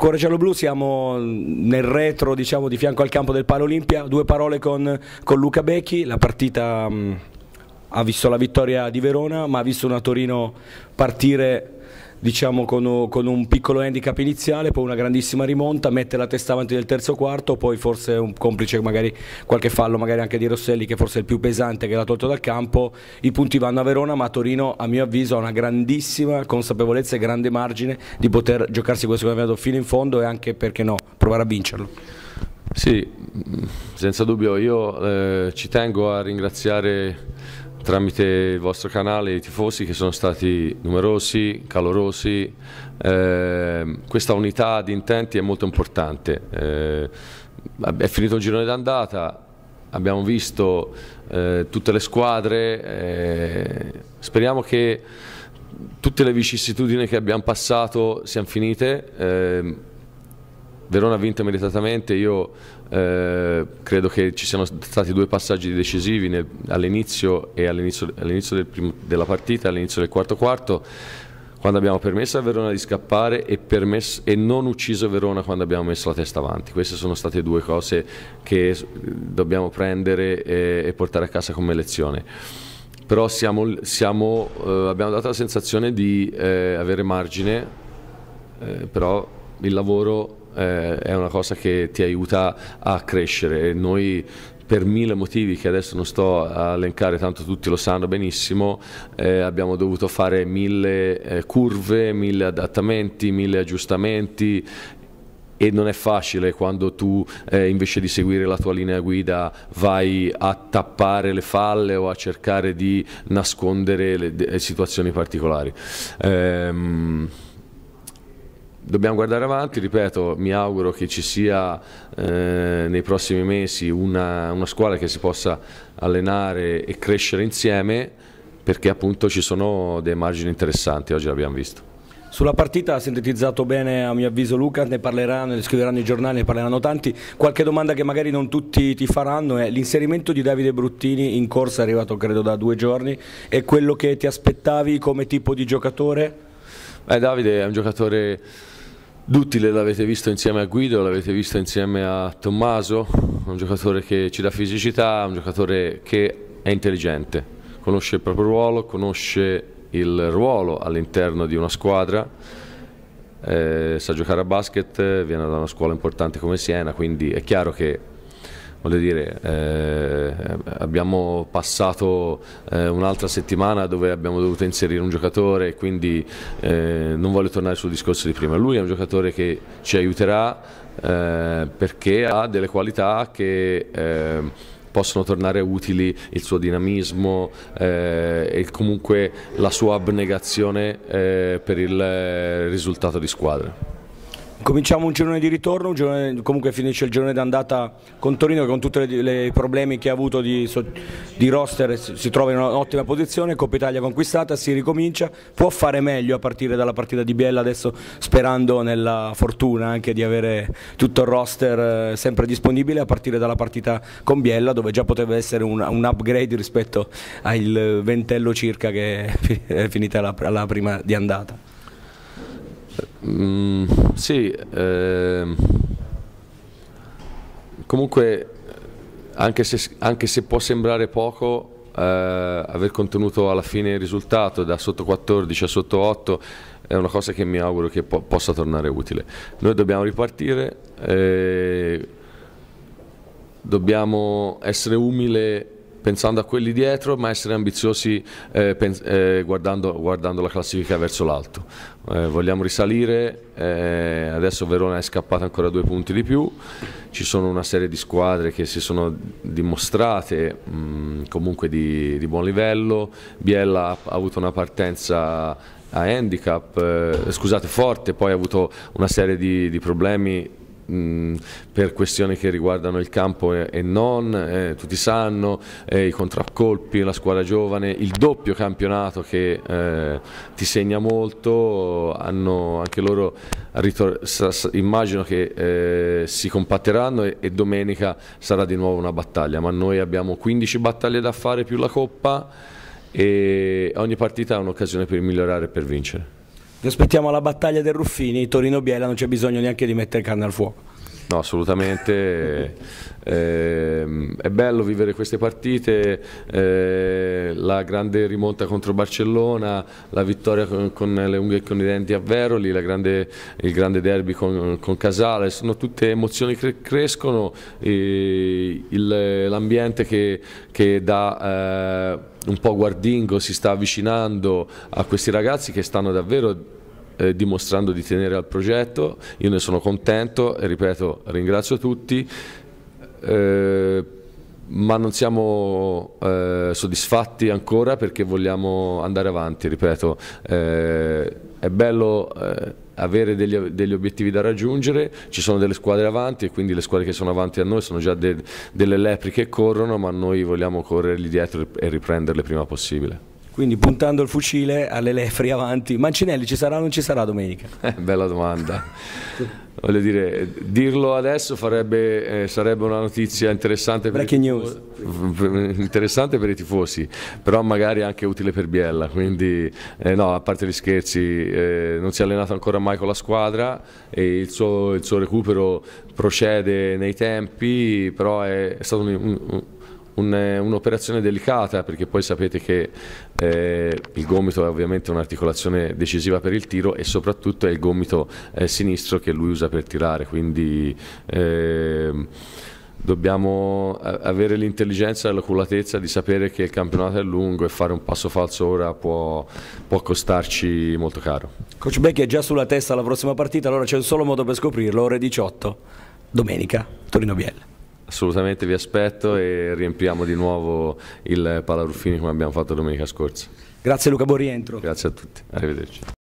Cuore Giallo Blu siamo nel retro, diciamo, di fianco al campo del Palo Olimpia. Due parole con, con Luca Becchi, la partita mh, ha visto la vittoria di Verona, ma ha visto una Torino partire diciamo con, con, un piccolo handicap iniziale, poi una grandissima rimonta, mette la testa avanti del terzo quarto, poi forse un complice magari qualche fallo magari anche di Rosselli che forse è il più pesante che l'ha tolto dal campo, i punti vanno a Verona ma Torino a mio avviso ha una grandissima consapevolezza e grande margine di poter giocarsi questo campionato fino in fondo e anche perché no, provare a vincerlo. Sì, mm, senza dubbio, io eh, ci tengo a ringraziare tramite il vostro canale i tifosi che sono stati numerosi, calorosi. Eh, questa unità di intenti è molto importante. Eh, è finito il girone d'andata, abbiamo visto eh, tutte le squadre, eh, speriamo che tutte le vicissitudini che abbiamo passato siano finite. Ehm, Verona ha vinto meritatamente, io eh, credo che ci siano stati due passaggi decisivi nel, all'inizio e all'inizio, all'inizio del primo, della partita, all'inizio del quarto quarto, quando abbiamo permesso a Verona di scappare e, permesso, e, non ucciso Verona quando abbiamo messo la testa avanti. Queste sono state due cose che dobbiamo prendere e, e portare a casa come lezione. Però siamo, siamo, eh, abbiamo dato la sensazione di eh, avere margine, eh, però il lavoro eh, è una cosa che ti aiuta a crescere. Noi per mille motivi che adesso non sto a elencare, tanto tutti lo sanno benissimo, eh, abbiamo dovuto fare mille eh, curve, mille adattamenti, mille aggiustamenti e non è facile quando tu eh, invece di seguire la tua linea guida vai a tappare le falle o a cercare di nascondere le, le situazioni particolari. Ehm, dobbiamo guardare avanti, ripeto, mi auguro che ci sia eh, nei prossimi mesi una, una, squadra che si possa allenare e crescere insieme perché appunto ci sono dei margini interessanti, oggi l'abbiamo visto. Sulla partita ha sintetizzato bene a mio avviso Luca, ne parleranno, ne scriveranno i giornali, ne parleranno tanti. Qualche domanda che magari non tutti ti faranno è l'inserimento di Davide Bruttini in corsa, è arrivato credo da due giorni, è quello che ti aspettavi come tipo di giocatore? Eh, Davide è un giocatore Duttile l'avete visto insieme a Guido, l'avete visto insieme a Tommaso, un giocatore che ci dà fisicità, un giocatore che è intelligente, conosce il proprio ruolo, conosce il ruolo all'interno di una squadra, eh, sa giocare a basket, viene da una scuola importante come Siena, quindi è chiaro che voglio dire, eh, abbiamo passato eh, un'altra settimana dove abbiamo dovuto inserire un giocatore, quindi eh, non voglio tornare sul discorso di prima. Lui è un giocatore che ci aiuterà eh, perché ha delle qualità che eh, possono tornare utili il suo dinamismo eh, e comunque la sua abnegazione eh, per il risultato di squadra. Cominciamo un girone di ritorno, un girone, comunque finisce il girone d'andata con Torino che con tutti i problemi che ha avuto di, di roster si, trova in un'ottima posizione, Coppa Italia conquistata, si ricomincia, può fare meglio a partire dalla partita di Biella adesso sperando nella fortuna anche di avere tutto il roster eh, sempre disponibile a partire dalla partita con Biella dove già poteva essere un, un upgrade rispetto al ventello circa che è finita la, la prima di andata. Mm, sì, eh, comunque anche se, anche se, può sembrare poco, eh, aver contenuto alla fine il risultato da sotto 14 a sotto 8 è una cosa che mi auguro che po possa tornare utile. Noi dobbiamo ripartire, eh, dobbiamo essere umili pensando a quelli dietro, ma essere ambiziosi eh, eh, guardando, guardando, la classifica verso l'alto. Eh, vogliamo risalire, eh, adesso Verona è scappata ancora due punti di più, ci sono una serie di squadre che si sono dimostrate mh, comunque di, di buon livello, Biella ha avuto una partenza a handicap, eh, scusate, forte, poi ha avuto una serie di, di problemi mh, mm, per questioni che riguardano il campo e, e non, eh, tutti sanno, eh, i contraccolpi, la squadra giovane, il doppio campionato che eh, ti segna molto, hanno anche loro, immagino che eh, si compatteranno e, e domenica sarà di nuovo una battaglia, ma noi abbiamo 15 battaglie da fare più la coppa e ogni partita è un'occasione per migliorare e per vincere. Vi aspettiamo alla battaglia del Ruffini, Torino-Biela, non c'è bisogno neanche di mettere canna al fuoco. No, assolutamente. eh, è bello vivere queste partite, eh, la grande rimonta contro Barcellona, la vittoria con, con le unghie e con i denti a Veroli, grande, il grande derby con, con, Casale, sono tutte emozioni che crescono, l'ambiente che, che dà... Eh, un po' guardingo si sta avvicinando a questi ragazzi che stanno davvero eh, dimostrando di tenere al progetto, io ne sono contento e ripeto ringrazio tutti, eh, ma non siamo eh, soddisfatti ancora perché vogliamo andare avanti, ripeto, eh, è bello eh, avere degli, degli, obiettivi da raggiungere, ci sono delle squadre avanti e quindi le squadre che sono avanti a noi sono già de, delle lepri che corrono, ma noi vogliamo correrli dietro e riprenderle prima possibile. Quindi puntando il fucile alle lefri avanti, Mancinelli ci sarà o non ci sarà domenica? Eh, bella domanda. voglio dire, dirlo adesso farebbe, eh, sarebbe una notizia interessante per, tifosi, interessante per, i tifosi, però magari anche utile per Biella, quindi eh, no, a parte gli scherzi, eh, non si è allenato ancora mai con la squadra e il suo, il suo recupero procede nei tempi, però è, è stato un, un eh, un'operazione delicata perché poi sapete che eh, il gomito è ovviamente un'articolazione decisiva per il tiro e soprattutto è il gomito eh, sinistro che lui usa per tirare, quindi eh, dobbiamo avere l'intelligenza e l'accuratezza di sapere che il campionato è lungo e fare un passo falso ora può, può costarci molto caro. Coach Becchi è già sulla testa la prossima partita, allora c'è un solo modo per scoprirlo, ore 18, domenica, Torino Biella. Assolutamente vi aspetto e riempiamo di nuovo il Palaruffini come abbiamo fatto domenica scorsa. Grazie Luca, buon rientro. Grazie a tutti, arrivederci.